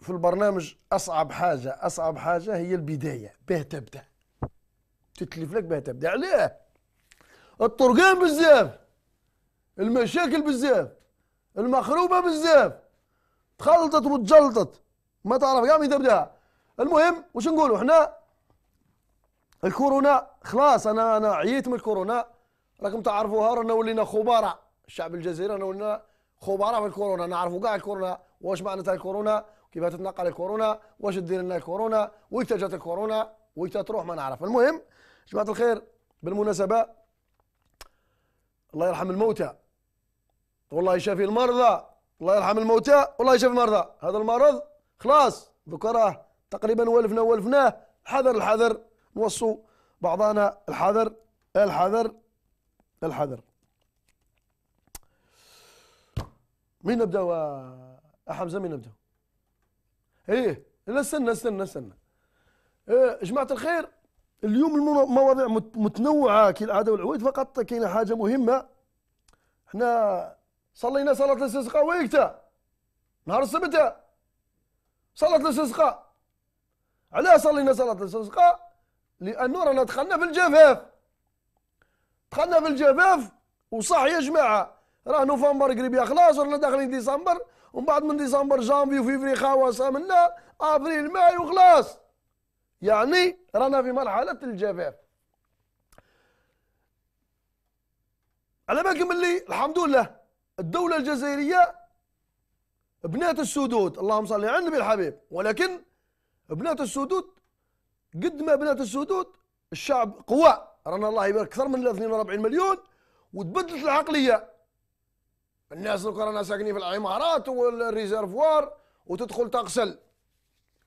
في البرنامج اصعب حاجه اصعب حاجه هي البدايه باه تبدا تتلف لك باه تبدا علاه الطرقان بزاف المشاكل بزاف المخروبه بزاف تخلطت وتجلطت ما تعرف قام مين تبداها المهم واش نقولوا احنا الكورونا خلاص انا انا عييت من الكورونا راكم تعرفوها رانا ولينا خبراء الشعب الجزائري رانا ولينا خبراء في الكورونا نعرفوا كاع الكورونا واش معنى تاع الكورونا كيف تتنقل الكورونا واش تدير لنا الكورونا وين جات الكورونا وين تروح ما نعرف المهم جماعه الخير بالمناسبه الله يرحم الموتى والله يشافي المرضى الله يرحم الموتى والله يشافي المرضى هذا المرض خلاص دوكا راه تقريبا ولفنا ولفناه حذر الحذر نوصوا بعضنا الحذر الحذر الحذر مين نبداو احب من نبدا ايه لا استنى استنى استنى إيه جماعه الخير اليوم المواضيع متنوعه كالعاده والعويد فقط كاينه حاجه مهمه حنا صلينا صلاه الاستسقاء وقتها نهار السبت صلاه الاستسقاء علاه صلينا صلاه الاستسقاء لانه رانا دخلنا في الجفاف دخلنا في الجفاف وصح يا جماعه راه نوفمبر قريب يخلص ورانا داخلين ديسمبر ومن بعد من ديسمبر جانفي وفيفري خواص منا ابريل ماي وخلاص يعني رانا في مرحله الجفاف على بالك ملي الحمد لله الدوله الجزائريه بنات السدود اللهم صل على النبي الحبيب ولكن بنات السدود قد ما بنات السدود الشعب قوى رانا الله يبارك اكثر من 42 مليون وتبدلت العقليه الناس رانا ساكنين في العمارات والريزرفوار وتدخل تغسل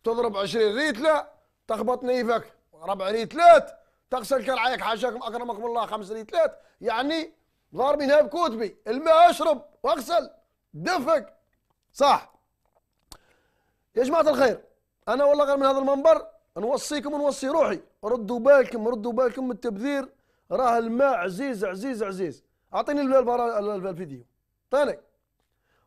تضرب 20 ريتله تخبط نيفك ربع ريتلات تغسل كرعيك حاشاكم اكرمكم الله خمس ريتلات يعني ضاربينها بكتبي الماء اشرب واغسل دفك صح يا جماعه الخير انا والله غير من هذا المنبر نوصيكم ونوصي روحي ردوا بالكم ردوا بالكم من التبذير راه الماء عزيز عزيز عزيز اعطيني الفيديو ثاني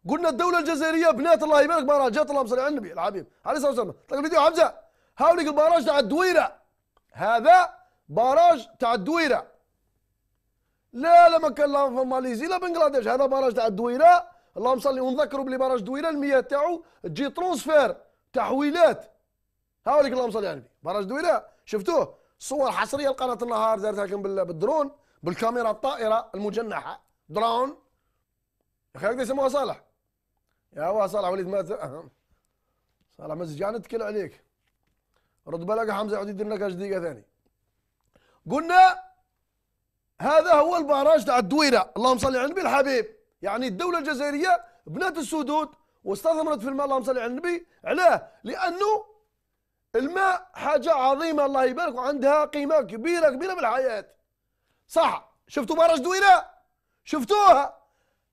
قلنا الدولة الجزائرية بنات الله يبارك جات الله صل على النبي الحبيب عليه الصلاة والسلام طلع فيديو حمزة هاوليك البراج تاع الدويرة هذا باراج تاع الدويرة لا لا ما كان لا في ماليزيا لا بنغلاديش هذا باراج تاع الدويرة اللهم صل ونذكروا بلي باراج دويرة المياه تاعو تجي ترونسفير تحويلات هاوليك اللهم صل على النبي باراج دويرة شفتوه صور حصرية لقناة النهار دارتها لكم بالدرون بالكاميرا الطائرة المجنحة درون يا اخي اقدر يسموها صالح يا صالح وليد ما صالح مسجان اتكل عليك رد بالك حمزه يعود يدير لك دقيقه ثاني قلنا هذا هو البراج تاع الدويره اللهم صل على النبي الحبيب يعني الدوله الجزائريه بنات السدود واستثمرت في الماء اللهم صل على النبي علاه لانه الماء حاجه عظيمه الله يبارك وعندها قيمه كبيره كبيره بالحياه صح شفتوا براج دويره شفتوها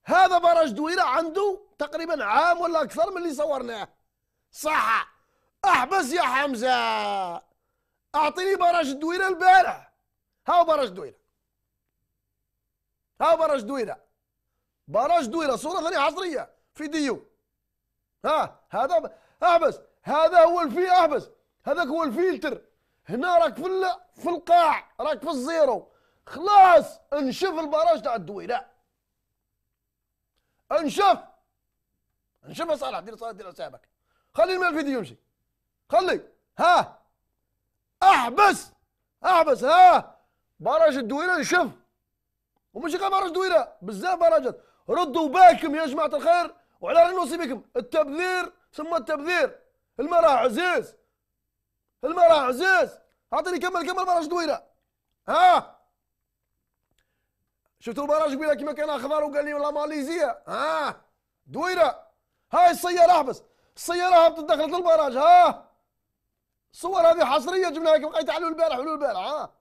هذا براج دويرة عنده تقريبا عام ولا أكثر من اللي صورناه صح أحبس يا حمزة أعطيني براج دويرة البارح هاو براج دويرة هاو براج دويرة براج دويرة صورة ثانية عصرية فيديو ها هذا ب... أحبس هذا هو الفي أحبس هذاك هو الفلتر هنا راك في في القاع راك في الزيرو خلاص انشف البراج تاع الدويره انشف انشف يا صالح دير صالح دير حسابك خلي الفيديو يمشي خلي ها احبس احبس ها برج الدويره انشف ومش غير برج دويره بزاف برجات ردوا باكم يا جماعه الخير وعلى راني نوصي بكم التبذير ثم التبذير المراه عزيز المراه عزيز اعطيني كمل كمل برج دويره ها شفتوا البراج قبيله كما كان اخضر وقال لي والله ماليزيا ها آه. دويره هاي السياره احبس السياره هبطت دخلت البراج ها آه. الصور هذه حصريه جبناها كما قلت على البارح ولو البارح ها آه.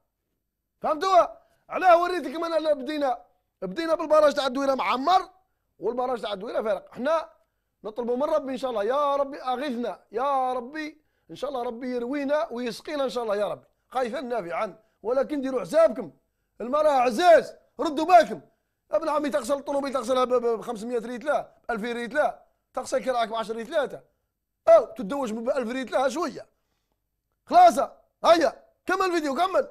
فهمتوها علاه وريتكم انا بدينا بدينا بالبراج تاع الدويره معمر والبراج تاع الدويره فارق احنا نطلبوا من ربي ان شاء الله يا ربي اغثنا يا ربي ان شاء الله ربي يروينا ويسقينا ان شاء الله يا ربي خايفا نافعا ولكن ديروا حسابكم المراه عزاز ردوا بالكم ابن عمي تغسل طلبي تغسلها ب 500 ريت لا 2000 ريت لا تغسل كراعك ب 10 ريت لا او تتزوج ب 1000 ريت لها شويه خلاصه هيا كمل الفيديو كمل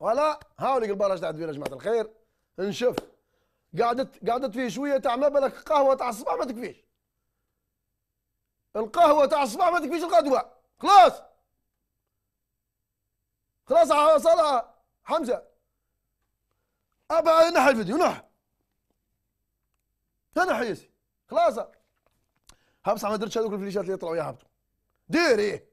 فوالا هاوليك البراج تاع الدويره جماعه الخير نشوف قعدت قعدت فيه شويه تاع ما بالك قهوه تاع الصباح ما تكفيش القهوه تاع الصباح ما تكفيش القدوة خلاص خلاص صلاة حمزه ابا نح الفيديو نح انا حياتي خلاص ها بصح ما درتش هذوك الفليشات اللي يا يهبطوا دير ايه